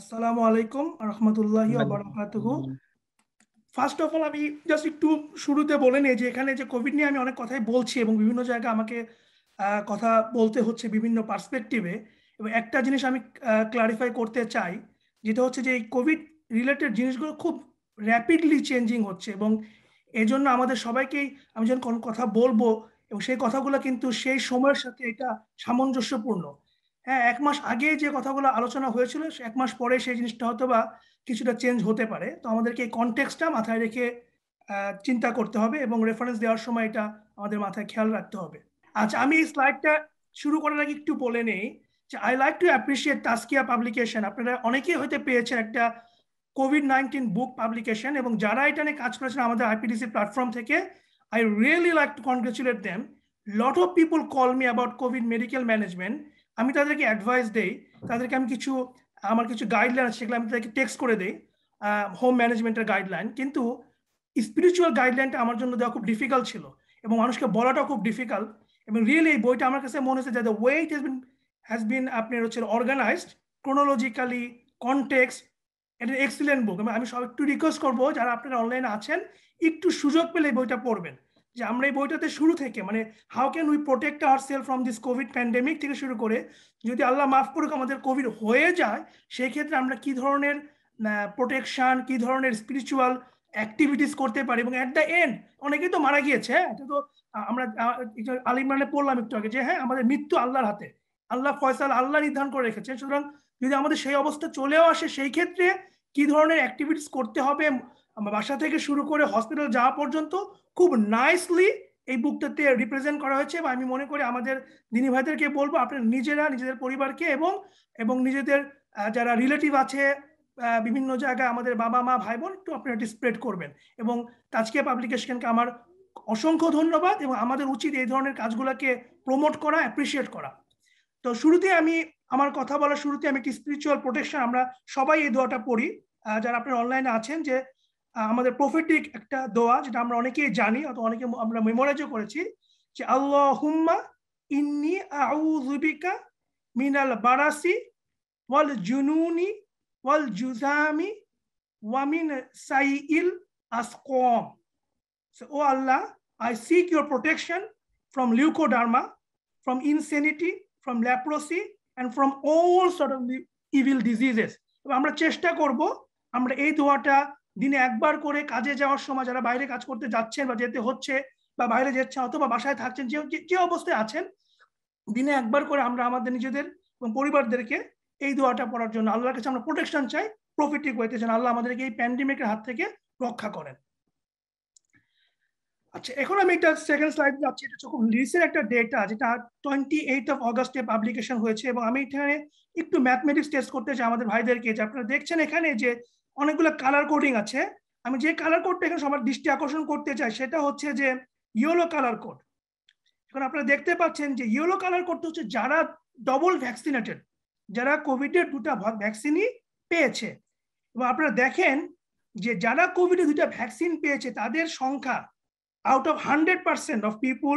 আসসালামু আলাইকুম রহমতুল্লাহ বারাকাতুহ ফার্স্ট অফ অল আমি জাস্ট একটু শুরুতে বলে নিই যে এখানে যে কোভিড নিয়ে আমি অনেক কথাই বলছি এবং বিভিন্ন জায়গায় আমাকে কথা বলতে হচ্ছে বিভিন্ন পার্সপেক্টিভে এবং একটা জিনিস আমি ক্লারিফাই করতে চাই যেটা হচ্ছে যে এই কোভিড রিলেটেড জিনিসগুলো খুব র্যাপিডলি চেঞ্জিং হচ্ছে এবং এজন্য আমাদের সবাইকেই আমি যখন কথা বলবো এবং সেই কথাগুলো কিন্তু সেই সময়ের সাথে এটা সামঞ্জস্যপূর্ণ হ্যাঁ এক মাস আগে যে কথাগুলো আলোচনা হয়েছিল এক মাস পরে সেই জিনিসটা হয়তো বা কিছুটা চেঞ্জ হতে পারে তো আমাদেরকে এই কনটেক্সটা মাথায় রেখে চিন্তা করতে হবে এবং রেফারেন্স দেওয়ার সময় এটা আমাদের মাথায় খেয়াল রাখতে হবে আচ্ছা আমি এই স্লাইডটা শুরু করার আগে একটু বলে নেই যে I like to appreciate Taskia publication আপনারা অনেকেই হয়তো পেয়েছেন একটা কোভিড নাইন্টিন বুক পাবলিকেশন এবং যারা এটা নিয়ে কাজ করেছেন আমাদের আইপিডিসি প্ল্যাটফর্ম থেকে I really like to congratulate them lot of people call me about covid medical management আমি তাদেরকে অ্যাডভাইস দেই তাদেরকে আমি কিছু আমার কিছু গাইডলাইন আছে সেগুলো আমি তাদেরকে টেক্সট করে দেই হোম ম্যানেজমেন্টের গাইডলাইন কিন্তু স্পিরিচুয়াল গাইডলাইনটা আমার জন্য দেওয়া খুব ডিফিকাল্ট ছিল এবং মানুষকে বলাটাও খুব ডিফিকাল্ট এবং রিয়েলি এই বইটা আমার কাছে মনে হচ্ছে যে the weight has been has been আপনার হচ্ছে অর্গানাইজড ক্রোনোলজিক্যালি কনটেক্স এটা এক্সিলেন্ট বুক আমি সব একটু রিকোয়েস্ট করবো যারা আপনারা অনলাইনে আছেন একটু সুযোগ পেলে বইটা পড়বেন যে আমরা এই বইটাতে শুরু থেকে মানে how can we protect our self from this covid pandemic থেকে শুরু করে যদি আল্লাহ মাফ করুক আমাদের কোভিড হয়ে যায় সেই ক্ষেত্রে আমরা কি ধরনের প্রোটেকশন কি ধরনের স্পিরিচুয়াল অ্যাক্টিভিটিস করতে পারি এবং অ্যাট দ্য এন্ড অনেকেই তো মারা গিয়েছে হ্যাঁ তো আমরা আলিমরানে পড়লাম একটু আগে যে হ্যাঁ আমাদের মৃত্যু আল্লাহর হাতে আল্লাহ ফয়সাল আল্লাহ নির্ধারণ করে রেখেছে সুতরাং যদি আমাদের সেই অবস্থা চলেও আসে সেই ক্ষেত্রে কি ধরনের অ্যাক্টিভিটিস করতে হবে বাসা থেকে শুরু করে হসপিটাল যাওয়া পর্যন্ত খুব নাইসলি এই বুকটাতে রিপ্রেজেন্ট করা হয়েছে বা আমি মনে করি আমাদের দিনী ভাইদেরকে বলবো আপনার নিজেরা নিজেদের পরিবারকে এবং এবং নিজেদের যারা রিলেটিভ আছে বিভিন্ন জায়গায় আমাদের বাবা মা ভাই বোন একটু আপনারা স্প্রেড করবেন এবং তাজকে পাবলিকেশনকে আমার অসংখ্য ধন্যবাদ এবং আমাদের উচিত এই ধরনের কাজগুলোকে প্রমোট করা অ্যাপ্রিসিয়েট করা তো শুরুতে আমি আমার কথা বলার শুরুতে আমি একটি স্পিরিচুয়াল প্রোটেকশন আমরা সবাই এই দোয়াটা পড়ি যারা আপনারা অনলাইনে আছেন যে আমাদের প্রফেটিক একটা দোয়া যেটা আমরা অনেকেই জানি অথবা অনেকে আমরা মেমোরাইজও করেছি যে আল্লাহ হুম্মা ইন্নি আউজুবিকা মিনাল বারাসি ওয়াল জুনুনি ওয়াল জুজামি ওয়ামিন সাই সাইল আসকম ও আল্লাহ I seek your protection from leucoderma from insanity from leprosy and from all sort of evil diseases আমরা চেষ্টা করব আমরা এই দোয়াটা দিনে একবার করে কাজে যাওয়ার সময় যারা বাইরে কাজ করতে যাচ্ছেন বা যেতে হচ্ছে বা বাইরে যাচ্ছেন অথবা বাসায় থাকছেন যে যে অবস্থায় আছেন দিনে একবার করে আমরা আমাদের নিজেদের এবং পরিবারদেরকে এই দোয়াটা পড়ার জন্য আল্লাহর কাছে আমরা প্রোটেকশন চাই প্রফিটিক হইতে চান আল্লাহ আমাদেরকে এই প্যান্ডেমিকের হাত থেকে রক্ষা করেন আচ্ছা এখন আমি একটা সেকেন্ড স্লাইড যাচ্ছি এটা খুব রিসেন্ট একটা ডেটা যেটা টোয়েন্টি এইট অফ অগস্টে পাবলিকেশন হয়েছে এবং আমি এখানে একটু ম্যাথমেটিক্স টেস্ট করতে চাই আমাদের ভাইদেরকে যে আপনারা দেখছেন এখানে যে অনেকগুলো কালার কোডিং আছে আমি যে কালার কোডটা এখানে সবার দৃষ্টি আকর্ষণ করতে চাই সেটা হচ্ছে যে ইয়েলো কালার কোড এখন আপনারা দেখতে পাচ্ছেন যে ইয়েলো কালার কোডটা হচ্ছে যারা ডবল ভ্যাকসিনেটেড যারা কোভিডের দুটা ভ্যাকসিনই পেয়েছে এবং আপনারা দেখেন যে যারা কোভিডের দুটা ভ্যাকসিন পেয়েছে তাদের সংখ্যা out of hundred percent of people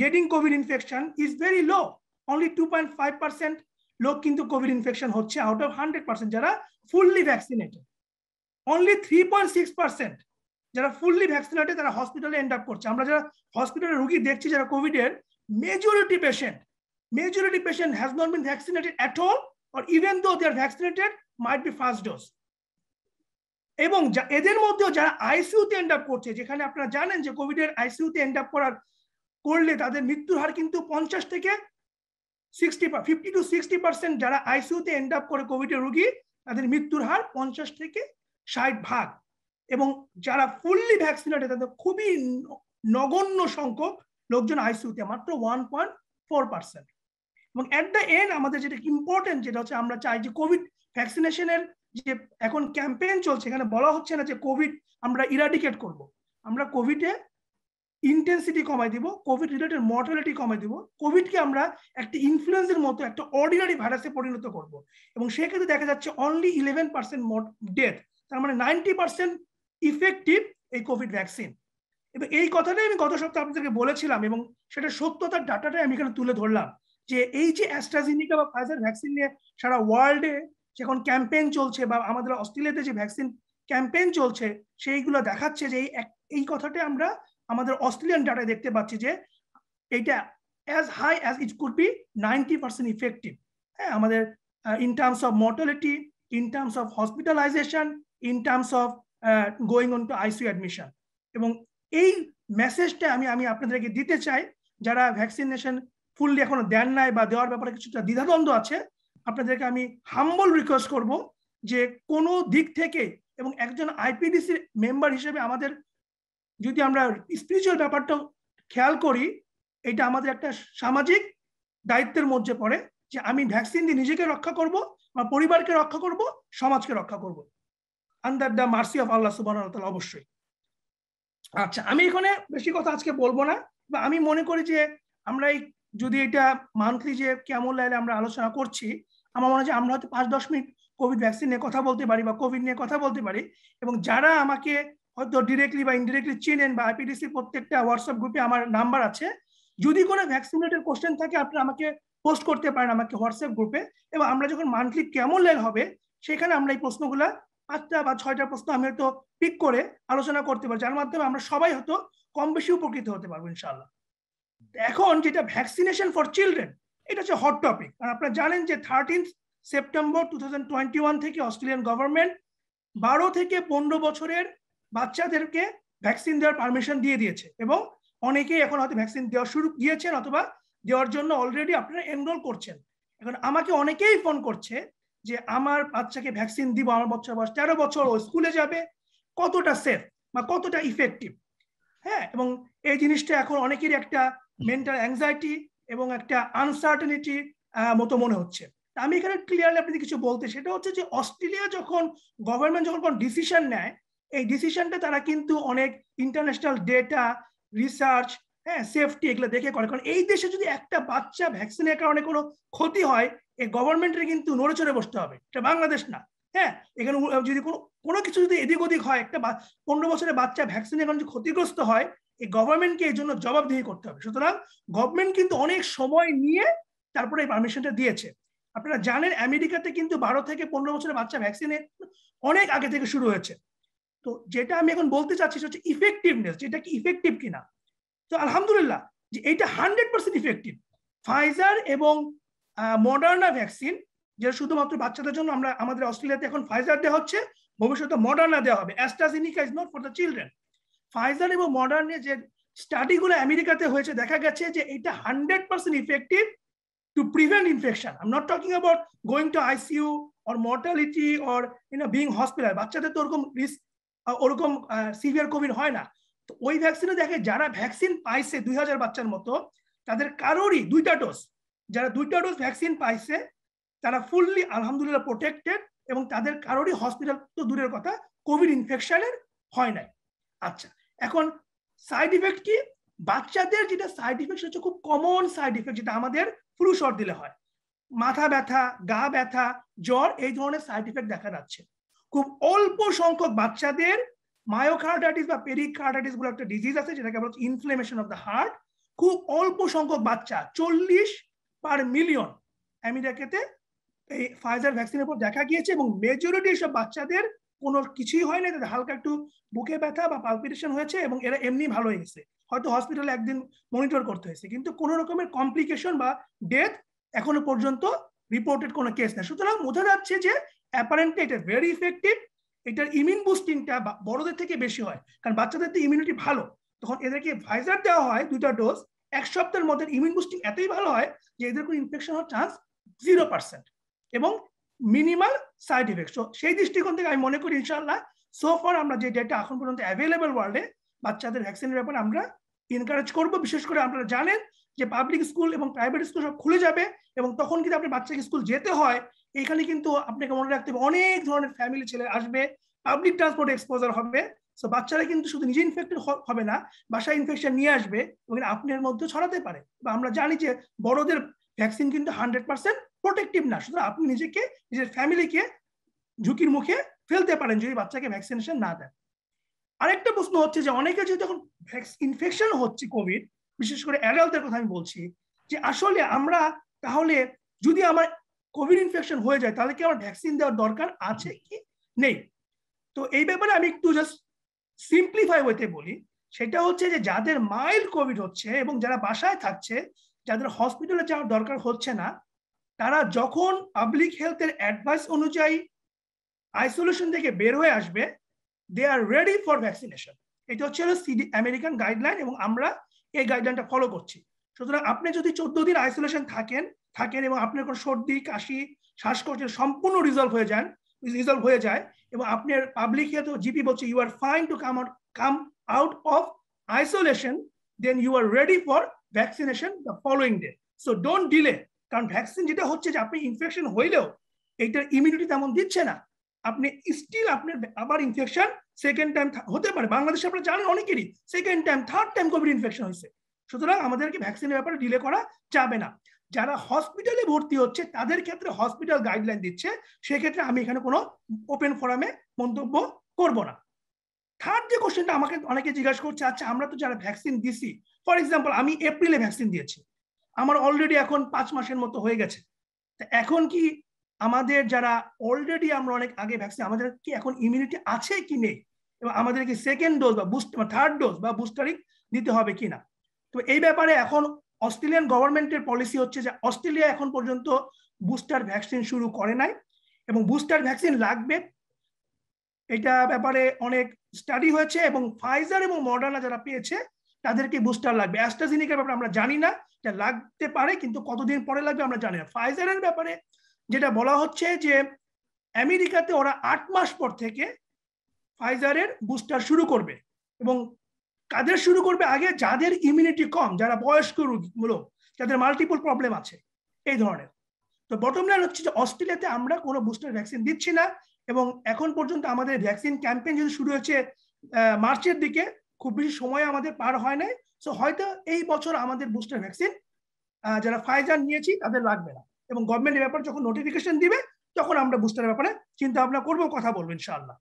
getting covid infection is very low only two point five percent লোক কিন্তু কোভিড ইনফেকশন হচ্ছে আউট অফ হান্ড্রেড পার্সেন্ট যারা fully vaccinated only three point six percent যারা fully vaccinated তারা হসপিটালে end up করছে আমরা যারা হসপিটালে রুগী দেখছি যারা কোভিডের majority patient majority patient has not been vaccinated at all or even though they are vaccinated might be first dose এবং এদের মধ্যেও যারা আইসিউতে এন্ড আপ করছে যেখানে আপনারা জানেন যে কোভিডের আইসিউতে এন্ড আপ করার করলে তাদের মৃত্যুর হার কিন্তু পঞ্চাশ থেকে sixty fifty to sixty percent যারা আইসিউতে এন্ড আপ করে কোভিডের রোগী তাদের মৃত্যুর হার পঞ্চাশ থেকে ষাট ভাগ এবং যারা ফুললি ভ্যাকসিনেটেড তাদের খুবই নগণ্য সংখ্যক লোকজন আইসিউতে মাত্র ওয়ান পয়েন্ট ফোর পার্সেন্ট এবং অ্যাট দ্য এন্ড আমাদের যেটা ইম্পর্টেন্ট যেটা হচ্ছে আমরা চাই যে কোভিড ভ্যাকসিনেশনের যে এখন ক্যাম্পেইন চলছে এখানে বলা হচ্ছে না যে কোভিড আমরা ইরাডিকেট করব আমরা কোভিডে ইন্টেন্সিটি কমাই দিব কোভিড রিলেটেড মর্টালিটি কমাই দিব কোভিডকে আমরা একটা ইনফ্লুয়েন্সের মতো একটা অর্ডিনারি ভাইরাসে পরিণত করব এবং সেক্ষেত্রে দেখা যাচ্ছে অনলি ইলেভেন পার্সেন্ট ডেথ তার মানে নাইনটি পার্সেন্ট ইফেক্টিভ এই কোভিড ভ্যাকসিন এবং এই কথাটাই আমি গত সপ্তাহে আপনাদেরকে বলেছিলাম এবং সেটা সত্যতার ডাটাটাই আমি এখানে তুলে ধরলাম যে এই যে অ্যাস্ট্রাজিনিকা বা ফাইজার ভ্যাকসিন নিয়ে সারা ওয়ার্ল্ডে যখন ক্যাম্পেইন চলছে বা আমাদের অস্ট্রেলিয়াতে যে ভ্যাকসিন ক্যাম্পেইন চলছে সেইগুলো দেখাচ্ছে যে এই কথাটা আমরা আমাদের অস্ট্রেলিয়ান ডাটায় দেখতে পাচ্ছি যে এটা as high as it could be ninety percent effective হ্যাঁ আমাদের in terms of mortality in terms of hospitalisation in terms of going on to ICU admission এবং এই মেসেজটা আমি আমি আপনাদেরকে দিতে চাই যারা ভ্যাকসিনেশন ফুললি এখনো দেন নাই বা দেওয়ার ব্যাপারে কিছুটা দ্বিধাদ্বন্দ্ব আছে আপনাদেরকে আমি হাম্বল রিকোয়েস্ট করব যে কোনো দিক থেকে এবং একজন আইপিডিসির মেম্বার হিসেবে আমাদের যদি আমরা স্পিরিচুয়াল ব্যাপারটা খেয়াল করি এটা আমাদের একটা সামাজিক দায়িত্বের মধ্যে পড়ে যে আমি ভ্যাকসিন দিয়ে নিজেকে রক্ষা করব আমার পরিবারকে রক্ষা করব সমাজকে রক্ষা করব under the mercy of Allah সুবাহ অবশ্যই আচ্ছা আমি এখানে বেশি কথা আজকে বলবো না বা আমি মনে করি যে আমরা এই যদি এটা মান্থলি যে কেমন লাইলে আমরা আলোচনা করছি আমার মনে হয় যে আমরা হয়তো পাঁচ দশ মিনিট কোভিড ভ্যাকসিন নিয়ে কথা বলতে পারি বা কোভিড নিয়ে কথা বলতে পারি এবং যারা আমাকে হয়তো ডিরেক্টলি বা ইনডিরেক্টলি চেনেন বা আইপিডিসি প্রত্যেকটা হোয়াটসঅ্যাপ গ্রুপে আমার নাম্বার আছে যদি কোনো ভ্যাকসিনেটের কোশ্চেন থাকে আপনি আমাকে পোস্ট করতে পারেন আমাকে হোয়াটসঅ্যাপ গ্রুপে এবং আমরা যখন মান্থলি কেমন লেল হবে সেখানে আমরা এই প্রশ্নগুলা পাঁচটা বা ছয়টা প্রশ্ন আমি হয়তো পিক করে আলোচনা করতে পারি যার মাধ্যমে আমরা সবাই হয়তো কম বেশি উপকৃত হতে পারবো ইনশাল্লাহ এখন যেটা ভ্যাকসিনেশন ফর চিলড্রেন এটা হচ্ছে হট টপিক কারণ আপনারা জানেন যে থার্টিন সেপ্টেম্বর টু থেকে অস্ট্রেলিয়ান গভর্নমেন্ট বারো থেকে পনেরো বছরের বাচ্চাদেরকে ভ্যাকসিন দেওয়ার পারমিশন দিয়ে দিয়েছে এবং অনেকেই এখন হয়তো ভ্যাকসিন দেওয়া শুরু দিয়েছেন অথবা দেওয়ার জন্য অলরেডি আপনারা এনরোল করছেন এখন আমাকে অনেকেই ফোন করছে যে আমার বাচ্চাকে ভ্যাকসিন দিব আমার বছর বয়স তেরো বছর ও স্কুলে যাবে কতটা সেফ বা কতটা ইফেক্টিভ হ্যাঁ এবং এই জিনিসটা এখন অনেকেরই একটা মেন্টাল অ্যাংজাইটি এবং একটা আনসার্টেনিটি মতো মনে হচ্ছে আমি এখানে ক্লিয়ারলি আপনি কিছু বলতে সেটা হচ্ছে যে অস্ট্রেলিয়া যখন গভর্নমেন্ট যখন কোনো ডিসিশন নেয় এই ডিসিশনটা তারা কিন্তু অনেক ইন্টারন্যাশনাল ডেটা রিসার্চ হ্যাঁ সেফটি এগুলো দেখে করে কারণ এই দেশে যদি একটা বাচ্চা ভ্যাকসিনের কারণে কোনো ক্ষতি হয় এই গভর্নমেন্টের কিন্তু নড়ে চড়ে বসতে হবে এটা বাংলাদেশ না হ্যাঁ এখানে যদি কোনো কোনো কিছু যদি এদিক ওদিক হয় একটা পনেরো বছরের বাচ্চা ভ্যাকসিনের কারণে ক্ষতিগ্রস্ত হয় এই গভর্নমেন্টকে এই জন্য জবাবদিহি করতে হবে সুতরাং গভর্নমেন্ট কিন্তু অনেক সময় নিয়ে তারপরে এই পারমিশনটা দিয়েছে আপনারা জানেন আমেরিকাতে কিন্তু বারো থেকে পনেরো বছরের বাচ্চা ভ্যাকসিনে অনেক আগে থেকে শুরু হয়েছে তো যেটা আমি এখন বলতে চাচ্ছি সেটা হচ্ছে ইফেক্টিভনেস যেটা কি ইফেক্টিভ কিনা তো আলহামদুলিল্লাহ যে এটা হান্ড্রেড পার্সেন্ট ইফেক্টিভ ফাইজার এবং মডার্না ভ্যাকসিন যেটা শুধুমাত্র বাচ্চাদের জন্য আমরা আমাদের অস্ট্রেলিয়াতে এখন ফাইজার দেওয়া হচ্ছে ভবিষ্যতে মডার্না দেওয়া হবে AstraZeneca is not for the children Pfizer এবং মডার্নে যে স্টাডিগুলো আমেরিকাতে হয়েছে দেখা গেছে যে এটা hundred percent effective to prevent infection um not talking about going to ICU or mortality or you know being hospital বাচ্চাদের তো ওরকম রিস্ক ওরকম সিভিয়ার কোভিড হয় না তো ওই ভ্যাকসিনে দেখে যারা ভ্যাকসিন পাইছে দুই হাজার বাচ্চার মতো তাদের কারোরই দুইটা ডোজ যারা দুইটা ডোজ ভ্যাকসিন পাইছে তারা ফুললি আলহামদুলিল্লাহ প্রোটেক্টেড এবং তাদের কারোরই হসপিটাল তো দূরের কথা কোভিড ইনফেকশনের হয় নাই আচ্ছা এখন সাইড ইফেক্ট কি বাচ্চাদের যেটা সাইড ইফেক্ট হচ্ছে খুব কমন সাইড ইফেক্ট যেটা আমাদের ফ্লু শট দিলে হয় মাথা ব্যথা গা ব্যথা জ্বর এই ধরনের সাইড ইফেক্ট দেখা যাচ্ছে খুব অল্প সংখ্যক বাচ্চাদের মায়োকার্ডাইটিস বা পেরিকার্ডাইটিস বলে একটা ডিজিজ আছে যেটাকে বলা হচ্ছে ইনফ্লেমেশন অফ দ্য হার্ট খুব অল্প সংখ্যক বাচ্চা চল্লিশ পার মিলিয়ন আমেরিকাতে এই ফাইজার ভ্যাকসিনের পর দেখা গিয়েছে এবং মেজরিটি সব বাচ্চাদের কোনো কিছুই হয় না তাদের হালকা একটু বুকে ব্যথা বা পালপিটেশন হয়েছে এবং এরা এমনি ভালো হয়ে গেছে হয়তো হসপিটালে একদিন মনিটর করতে হয়েছে কিন্তু কোনো রকমের কমপ্লিকেশন বা ডেথ এখনো পর্যন্ত রিপোর্টেড কোনো কেস নেই সুতরাং বোঝা যাচ্ছে যে অ্যাপারেন্টলি এটা ভেরি ইফেক্টিভ এটার ইমিউন বুস্টিংটা বড়দের থেকে বেশি হয় কারণ বাচ্চাদের তো ইমিউনিটি ভালো তখন এদেরকে ভাইজার দেওয়া হয় দুইটা ডোজ এক সপ্তাহের মধ্যে ইমিউন বুস্টিং এতই ভালো হয় যে এদের কোনো ইনফেকশন হওয়ার চান্স জিরো পার্সেন্ট এবং মিনিমাল সাইড ইফেক্ট সো সেই দৃষ্টিকোণ থেকে আমি মনে করি ইনশাল্লাহ সোফার আমরা যে ডেটা এখন পর্যন্ত অ্যাভেলেবেল ওয়ার্ল্ডে বাচ্চাদের ভ্যাকসিনের ব্যাপারে আমরা এনকারেজ করব বিশেষ করে আপনারা জানেন যে পাবলিক স্কুল এবং প্রাইভেট স্কুল সব খুলে যাবে এবং তখন কিন্তু আপনি বাচ্চাকে স্কুল যেতে হয় এখানে কিন্তু আপনাকে মনে রাখতে হবে অনেক ধরনের ফ্যামিলি ছেলে আসবে পাবলিক ট্রান্সপোর্ট এক্সপোজার হবে সো বাচ্চারা কিন্তু শুধু নিজে ইনফেক্টেড হবে না বাসায় ইনফেকশন নিয়ে আসবে এবং আপনার মধ্যে ছড়াতে পারে বা আমরা জানি যে বড়দের ভ্যাকসিন কিন্তু হান্ড্রেড পার্সেন্ট প্রোটেক্টিভ না সুতরাং আপনি নিজেকে নিজের ফ্যামিলিকে ঝুঁকির মুখে ফেলতে পারেন যদি বাচ্চাকে ভ্যাকসিনেশন না দেন আরেকটা প্রশ্ন হচ্ছে যে অনেকে যদি এখন ইনফেকশন হচ্ছে কোভিড বিশেষ করে অ্যাডাল্টদের কথা আমি বলছি যে আসলে আমরা তাহলে যদি আমার কোভিড ইনফেকশন হয়ে যায় কি আমার ভ্যাকসিন দেওয়ার দরকার আছে কি নেই তো এই ব্যাপারে আমি একটু জাস্ট সিম্পলিফাই হইতে বলি সেটা হচ্ছে যে যাদের মাইল্ড কোভিড হচ্ছে এবং যারা বাসায় থাকছে যাদের হসপিটালে যাওয়ার দরকার হচ্ছে না তারা যখন পাবলিক হেলথের অ্যাডভাইস অনুযায়ী আইসোলেশন থেকে বের হয়ে আসবে they are ready for vaccination এটা হচ্ছে সিডি আমেরিকান গাইডলাইন এবং আমরা এই গাইডলাইনটা ফলো করছি সুতরাং আপনি যদি চোদ্দ দিন আইসোলেশন থাকেন থাকেন এবং আপনার কোনো সর্দি কাশি শ্বাসকষ্টের সম্পূর্ণ রিজলভ হয়ে যান রিজলভ হয়ে যায় এবং আপনার পাবলিক হেলথ জিপি বলছে you are fine to come out come out of isolation then you are ready for vaccination the following day so don't delay কারণ ভ্যাকসিন যেটা হচ্ছে যে আপনি ইনফেকশন হইলেও এইটার ইমিউনিটি তেমন দিচ্ছে না আপনি স্টিল আপনার আবার ইনফেকশন সেকেন্ড টাইম হতে পারে বাংলাদেশে আপনারা জানেন অনেকেরই second time third time COVID infection হয়েছে সুতরাং আমাদেরকে ভ্যাকসিনের ব্যাপারে ডিলে করা যাবে না যারা হসপিটালে ভর্তি হচ্ছে তাদের ক্ষেত্রে হসপিটাল গাইডলাইন দিচ্ছে সেক্ষেত্রে আমি এখানে কোনো ওপেন ফোরামে মন্তব্য করব না থার্ড যে কোশ্চেনটা আমাকে অনেকে জিজ্ঞাসা করছে আচ্ছা আমরা তো যারা ভ্যাকসিন দিছি ফর এক্সাম্পল আমি এপ্রিলে ভ্যাকসিন দিয়েছি আমার অলরেডি এখন পাঁচ মাসের মতো হয়ে গেছে এখন কি আমাদের যারা অলরেডি আমরা অনেক আগে ভ্যাকসিন আমাদের কি এখন ইমিউনিটি আছে কি নেই এবং আমাদের কি সেকেন্ড ডোজ বা বুস্ট থার্ড ডোজ বা বুস্টারিং দিতে হবে কি না তো এই ব্যাপারে এখন অস্ট্রেলিয়ান গভর্নমেন্টের পলিসি হচ্ছে যে অস্ট্রেলিয়া এখন পর্যন্ত বুস্টার ভ্যাকসিন শুরু করে নাই এবং বুস্টার ভ্যাকসিন লাগবে এটা ব্যাপারে অনেক স্টাডি হয়েছে এবং ফাইজার এবং মডার্না যারা পেয়েছে তাদেরকে বুস্টার লাগবে অ্যাস্ট্রাজিনিকার ব্যাপারে আমরা জানি না এটা লাগতে পারে কিন্তু কতদিন পরে লাগবে আমরা জানি না ফাইজারের ব্যাপারে যেটা বলা হচ্ছে যে আমেরিকাতে ওরা আট মাস পর থেকে ফাইজারের বুস্টার শুরু করবে এবং কাদের শুরু করবে আগে যাদের ইমিউনিটি কম যারা বয়স্ক রোগীমূলক যাদের মাল্টিপল প্রবলেম আছে এই ধরনের তো বটম লাইন হচ্ছে যে অস্ট্রেলিয়াতে আমরা কোনো বুস্টার ভ্যাকসিন দিচ্ছি না এবং এখন পর্যন্ত আমাদের ভ্যাকসিন ক্যাম্পেইন যদি শুরু হয়েছে মার্চের দিকে খুব বেশি সময় আমাদের পার হয় নাই সো হয়তো এই বছর আমাদের বুস্টার ভ্যাকসিন যারা ফাইজার নিয়েছি তাদের লাগবে না এবং গভর্নমেন্টের ব্যাপারে যখন নোটিফিকেশন দিবে তখন আমরা বুস্টারের ব্যাপারে চিন্তা ভাবনা করবো কথা বলবো ইনশাআল্লাহ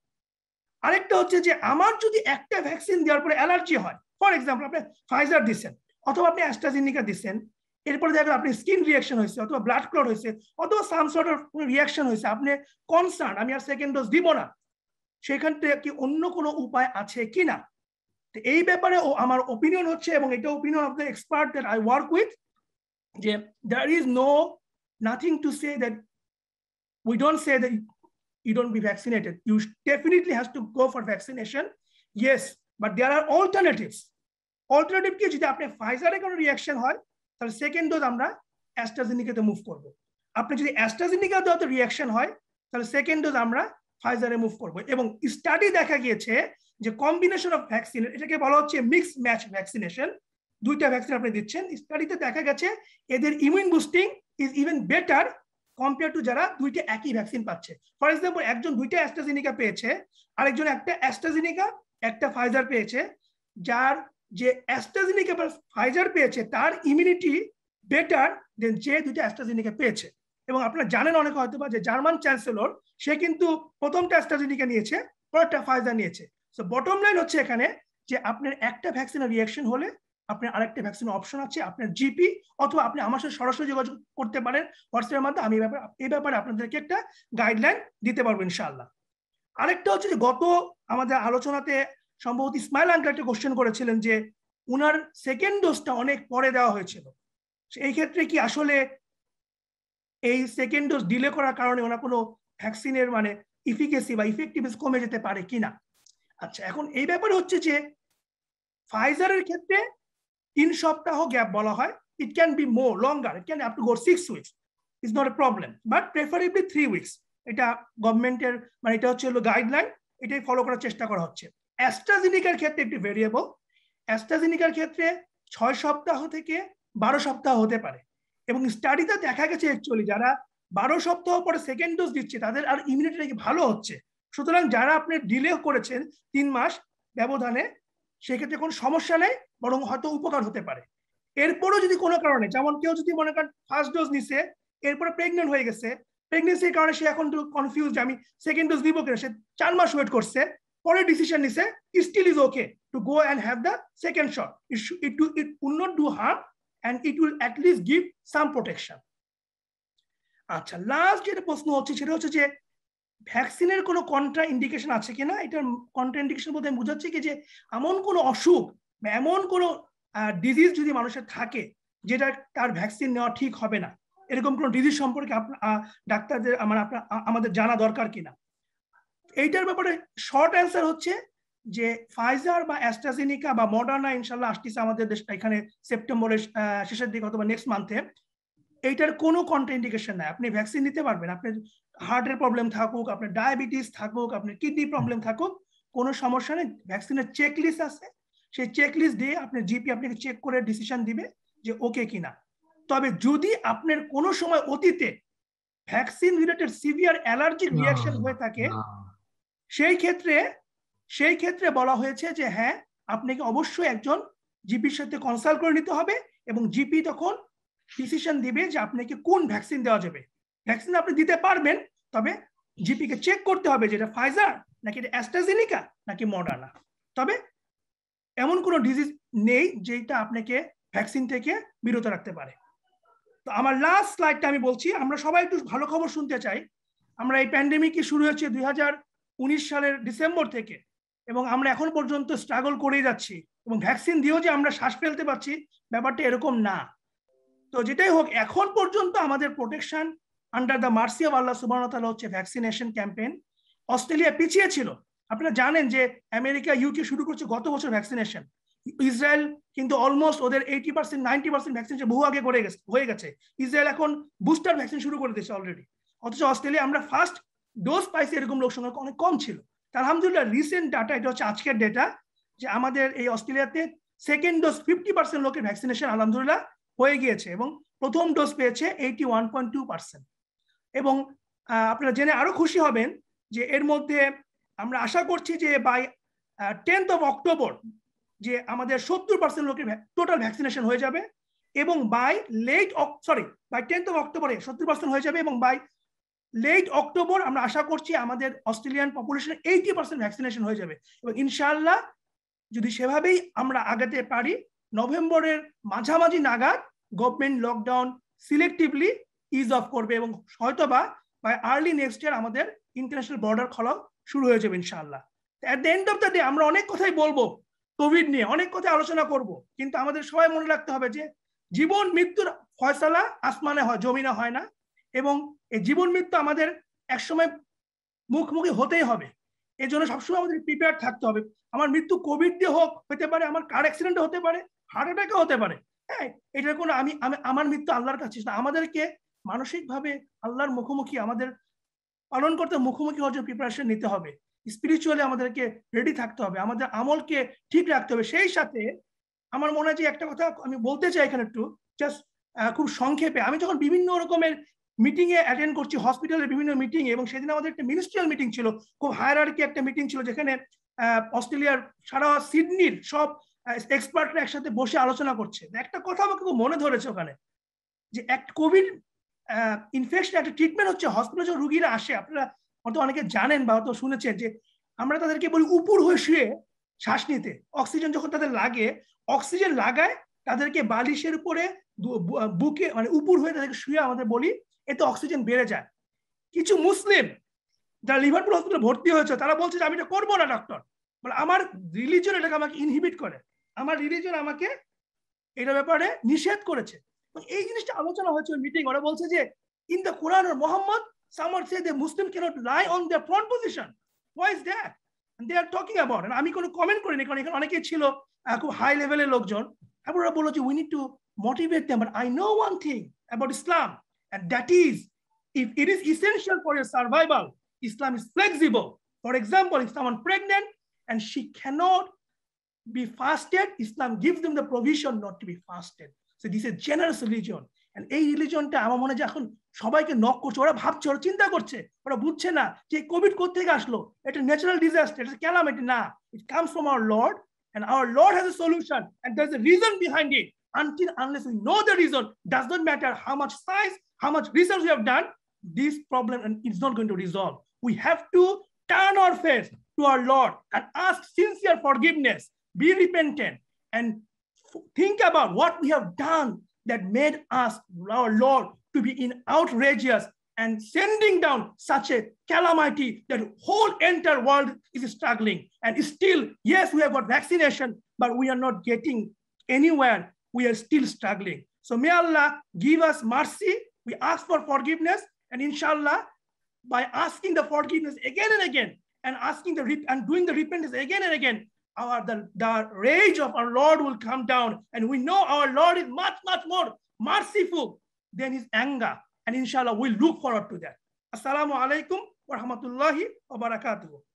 আরেকটা হচ্ছে যে আমার যদি একটা ভ্যাকসিন দেওয়ার পরে অ্যালার্জি হয় ফর এক্সাম্পল আপনি ফাইজার দিচ্ছেন অথবা আপনি অ্যাস্ট্রাজিনিকা দিচ্ছেন এরপরে দেখেন আপনি স্কিন রিয়াকশন হয়েছে অথবা ব্লাড ক্লট হয়েছে অথবা সামসর্ট সর্ট রিয়াকশন হয়েছে আপনি কনসার্ন আমি আর সেকেন্ড ডোজ দিব না সেখান থেকে কি অন্য কোনো উপায় আছে কি না এই ব্যাপারে ও আমার ওপিনিয়ন হচ্ছে এবং এটা opinion of the expert that I work with যে there is no nothing to say that we don't say that you don't be vaccinated. You definitely has to go for vaccination. Yes, but there are alternatives. Alternative কি যদি আপনি ফাইজারে কোনো reaction হয় তাহলে second dose আমরা অ্যাস্ট্রাজেনিকাতে move করব আপনি যদি অ্যাস্ট্রাজেনিকা দেওয়াতে রিয়াকশন হয় তাহলে সেকেন্ড ডোজ আমরা ফাইজারে মুভ করব এবং স্টাডি দেখা গিয়েছে যে কম্বিনেশন অফ ভ্যাকসিন এটাকে বলা হচ্ছে মিক্স ম্যাচ ভ্যাকসিনেশন দুইটা ভ্যাকসিন আপনি দিচ্ছেন স্টাডিতে দেখা গেছে এদের immune boosting is even better compare to যারা দুইটা একই ভ্যাকসিন পাচ্ছে ফর এক্সাম্পল একজন দুইটা অ্যাস্ট্রাজেনিকা পেয়েছে আরেকজন একটা অ্যাস্ট্রাজেনিকা একটা ফাইজার পেয়েছে যার যে অ্যাস্ট্রাজেনিকা বা ফাইজার পেয়েছে তার ইমিউনিটি বেটার দেন যে দুইটা অ্যাস্ট্রাজেনিকা পেয়েছে এবং আপনারা জানেন অনেকে হয়তো বা যে জার্মান চ্যান্সেলর সে কিন্তু প্রথমটা অ্যাস্ট্রাজেনিকা নিয়েছে পরেরটা ফাইজার নিয়েছে সো বটম লাইন হচ্ছে এখানে যে আপনার একটা ভ্যাকসিনের রিয়াকশন হলে আপনার আরেকটা ভ্যাকসিন অপশন আছে আপনার জিপি অথবা আপনি আমার সাথে সরাসরি যোগাযোগ করতে পারেন হোয়াটসঅ্যাপের মাধ্যমে আমি এই ব্যাপারে আপনাদেরকে একটা গাইডলাইন দিতে পারবো ইনশাআল্লাহ আরেকটা হচ্ছে যে গত আমাদের আলোচনাতে সম্ভবত ইসমাইল আঙ্কেল একটা কোশ্চেন করেছিলেন যে উনার সেকেন্ড ডোজটা অনেক পরে দেওয়া হয়েছিল এই ক্ষেত্রে কি আসলে এই সেকেন্ড ডোজ ডিলে করার কারণে ওনার কোনো ভ্যাকসিনের মানে ইফিকেসি বা ইফেক্টিভনেস কমে যেতে পারে কিনা আচ্ছা এখন এই ব্যাপারে হচ্ছে যে ফাইজারের ক্ষেত্রে তিন সপ্তাহ গ্যাপ বলা হয় it can be more longer it can up to go 6 weeks it's not a problem but preferably 3 weeks এটা গভর্নমেন্টের মানে এটা হচ্ছে হলো গাইডলাইন এটাই ফলো করার চেষ্টা করা হচ্ছে অ্যাস্ট্রাজিনিকার ক্ষেত্রে একটি ভেরিয়েবল অ্যাস্ট্রাজিনিকার ক্ষেত্রে ছয় সপ্তাহ থেকে বারো সপ্তাহ হতে পারে এবং স্টাডিতে দেখা গেছে অ্যাকচুয়ালি যারা বারো সপ্তাহ পরে সেকেন্ড ডোজ দিচ্ছে তাদের আর ইমিউনিটি নাকি ভালো হচ্ছে সুতরাং যারা আপনি ডিলে করেছেন তিন মাস ব্যবধানে সেক্ষেত্রে কোনো সমস্যা নেই বরং হয়তো উপকার হতে পারে এরপরও যদি কোনো কারণে যেমন কেউ যদি মনে করেন ফার্স্ট ডোজ নিছে এরপরে প্রেগনেন্ট হয়ে গেছে প্রেগনেন্সির কারণে সে এখন কনফিউজ আমি সেকেন্ড ডোজ দিব কিনা সে চার মাস ওয়েট করছে পরে ডিসিশন নিছে still is okay to go and have the second shot it to it will not do harm and it will least give some protection আচ্ছা লাস্ট যেটা প্রশ্ন হচ্ছে সেটা হচ্ছে যে ভ্যাকসিনের কোনো কন্ট্রা ইন্ডিকেশন আছে কিনা এটার কন্ট্রা ইন্ডিকেশন বলতে আমি বুঝাচ্ছি কি যে এমন কোনো অসুখ এমন কোন ডিজিজ যদি মানুষের থাকে যেটা তার ভ্যাকসিন নেওয়া ঠিক হবে না এরকম কোন ডিজিজ সম্পর্কে ডাক্তারদের আমার আমাদের জানা দরকার কিনা এইটার ব্যাপারে শর্ট অ্যান্সার হচ্ছে যে ফাইজার বা অ্যাস্ট্রাজেনিকা বা মডার্না ইনশাল্লাহ আসতেছে আমাদের দেশ এখানে সেপ্টেম্বরের শেষের দিকে অথবা নেক্সট মান্থে এইটার কোনো কন্ট্রাইন্ডিকেশন নাই আপনি ভ্যাকসিন নিতে পারবেন আপনি হার্টের প্রবলেম থাকুক আপনার ডায়াবেটিস থাকুক আপনার কিডনি প্রবলেম থাকুক কোনো সমস্যা নেই ভ্যাকসিনের চেকলিস্ট আছে সেই চেকলিস্ট দিয়ে আপনার জিপি আপনাকে চেক করে ডিসিশন দিবে যে ওকে কিনা তবে যদি আপনার কোনো সময় অতীতে vaccine related severe allergic reaction হয়ে থাকে সেই ক্ষেত্রে সেই ক্ষেত্রে বলা হয়েছে যে হ্যাঁ আপনাকে অবশ্যই একজন জিপির সাথে কনসাল্ট করে নিতে হবে এবং জিপি তখন ডিসিশন দিবে যে আপনাকে কোন ভ্যাকসিন দেওয়া যাবে ভ্যাকসিন আপনি দিতে পারবেন তবে জিপিকে চেক করতে হবে যেটা ফাইজার নাকি এটা অ্যাস্ট্রাজেনিকা নাকি মডার্না তবে এমন কোনো ডিজিজ নেই যেটা আপনাকে ভ্যাকসিন থেকে বিরত রাখতে পারে তো আমার লাস্ট স্লাইডটা আমি বলছি আমরা সবাই একটু ভালো খবর শুনতে চাই আমরা এই প্যান্ডেমিক শুরু হয়েছে দুই সালের ডিসেম্বর থেকে এবং আমরা এখন পর্যন্ত স্ট্রাগল করেই যাচ্ছি এবং ভ্যাকসিন দিয়েও যে আমরা শ্বাস ফেলতে পারছি ব্যাপারটা এরকম না তো যেটাই হোক এখন পর্যন্ত আমাদের protection under the mercy of Allah সুবাহতালা হচ্ছে ভ্যাকসিনেশন ক্যাম্পেইন অস্ট্রেলিয়া পিছিয়ে ছিল আপনারা জানেন যে আমেরিকা ইউকে শুরু করছে গত বছর ভ্যাকসিনেশন ইসরায়েল কিন্তু অলমোস্ট ওদের eighty percent ninety percent vaccination বহু আগে করে গেছে হয়ে গেছে ইসরায়েল এখন বুস্টার ভ্যাকসিন শুরু করে দিয়েছে অলরেডি অথচ অস্ট্রেলিয়া আমরা ফার্স্ট ডোজ পাইছি এরকম লোক সংখ্যা অনেক কম ছিল আলহামদুলিল্লাহ রিসেন্ট ডাটা এটা হচ্ছে আজকের ডেটা যে আমাদের এই অস্ট্রেলিয়াতে সেকেন্ড ডোজ ফিফটি পার্সেন্ট লোকের ভ্যাকসিনেশন আলহামদুলিল্লাহ হয়ে গিয়েছে এবং প্রথম ডোজ পেয়েছে eighty one point two percent এবং আপনারা জেনে আরো খুশি হবেন যে এর মধ্যে আমরা আশা করছি যে বাই টেন্থ অফ অক্টোবর যে আমাদের সত্তর পার্সেন্ট লোকের টোটাল ভ্যাকসিনেশন হয়ে যাবে এবং by late sorry by tenth of অক্টোবরে সত্তর পার্সেন্ট হয়ে যাবে এবং বাই লেট অক্টোবর আমরা আশা করছি আমাদের অস্ট্রেলিয়ান পপুলেশনের এইটি পার্সেন্ট ভ্যাকসিনেশন হয়ে যাবে এবং ইনশাল্লাহ যদি সেভাবেই আমরা আগাতে পারি নভেম্বরের মাঝামাঝি নাগাদ government lockdown selectively is off করবে এবং হয়তোবা বাই আর্লি নেক্সট ইয়ার আমাদের ইন্টারন্যাশনাল বর্ডার খোলা শুরু হয়ে যাবে ইনশাআল্লাহ at the end of the day আমরা অনেক কথাই বলবো কোভিড নিয়ে অনেক কথা আলোচনা করব কিন্তু আমাদের সবাই মনে রাখতে হবে যে জীবন মৃত্যুর ফয়সালা আসমানে হয় জমিনে হয় না এবং এই জীবন মৃত্যু আমাদের একসময় মুখোমুখি হতেই হবে এই জন্য সবসময় আমাদের প্রিপেয়ার থাকতে হবে আমার মৃত্যু কোভিড দিয়ে হোক হতে পারে আমার কার অ্যাক্সিডেন্ট হতে পারে হার্ট অ্যাটাকে হতে পারে হ্যাঁ এটার কোনো আমি আমার মৃত্যু আল্লাহর কাছে আমাদেরকে মানসিকভাবে আল্লাহর মুখোমুখি আমাদের পালন করতে মুখোমুখি হওয়ার জন্য প্রিপারেশন নিতে হবে স্পিরিচুয়ালি আমাদেরকে রেডি থাকতে হবে আমাদের আমলকে ঠিক রাখতে হবে সেই সাথে আমার মনে হয় যে একটা কথা আমি বলতে চাই এখানে একটু জাস্ট খুব সংক্ষেপে আমি যখন বিভিন্ন রকমের মিটিং এ অ্যাটেন্ড করছি হসপিটালের বিভিন্ন মিটিং এবং সেদিন আমাদের একটা মিনিস্ট্রিয়াল মিটিং ছিল খুব হায়ারার্কি একটা মিটিং ছিল যেখানে অস্ট্রেলিয়ার সারা সিডনির সব এক্সপার্টরা একসাথে বসে আলোচনা করছে একটা কথা আমাকে খুব মনে ধরেছে ওখানে যে এক কোভিড ইনফেকশন একটা ট্রিটমেন্ট হচ্ছে হসপিটালে যখন রুগীরা আসে আপনারা হয়তো অনেকে জানেন বা হয়তো শুনেছেন যে আমরা তাদেরকে বলি উপর হয়ে শুয়ে শ্বাস নিতে অক্সিজেন যখন তাদের লাগে অক্সিজেন লাগায় তাদেরকে বালিশের উপরে বুকে মানে উপর হয়ে তাদেরকে শুয়ে আমাদের বলি এতে অক্সিজেন বেড়ে যায় কিছু মুসলিম যারা লিভারপুল হসপিটালে ভর্তি হয়েছে তারা বলছে যে আমি এটা করবো না ডক্টর মানে আমার রিলিজন এটাকে আমাকে ইনহিবিট করে আমার রিলিজন আমাকে এটা ব্যাপারে নিষেধ করেছে এই জিনিসটা আলোচনা হয়েছে মিটিং ওরা বলছে যে in the Quran or Mohammad summer say they Muslim cannot lie on the front position wise that they are talking about আমি কোনো কমেন্ট করিনি কারণ এখানে অনেকেই ছিল খুব হাই লেভেলের লোকজন তারপর ওরা বললো যে we need to motivate them I know one thing about Islam and that is if it is essential for your survival Islam is flexible for example Islam on pregnant and she cannot be fasted Islam gives them the provision not to be fasted so this a generous religion এই রিলিজনটা আমার মনে হয় যে এখন সবাইকে knock করছে ওরা ভাবছে ওরা চিন্তা করছে ওরা বুঝছে না যে কোভিড থেকে আসলো এটা ন্যাচারাল ডিজাস্টার এটা কেলাম এটা না it comes from our lord and our lord has a solution and there's a reason behind it until unless we know the reason does not matter how much science how much research we have done this problem and it's not going to resolve we have to turn our face to our lord and ask sincere forgiveness be repentant and Think about what we have done that made us, our Lord, to be in outrageous and sending down such a calamity that whole entire world is struggling. And still, yes, we have got vaccination, but we are not getting anywhere. We are still struggling. So may Allah give us mercy. We ask for forgiveness. And inshallah, by asking the forgiveness again and again, and asking the and doing the repentance again and again, our the, the rage of our Lord will come down. And we know our Lord is much, much more merciful than his anger. And inshallah, we look forward to that. Assalamu alaikum wa rahmatullahi wa barakatuh.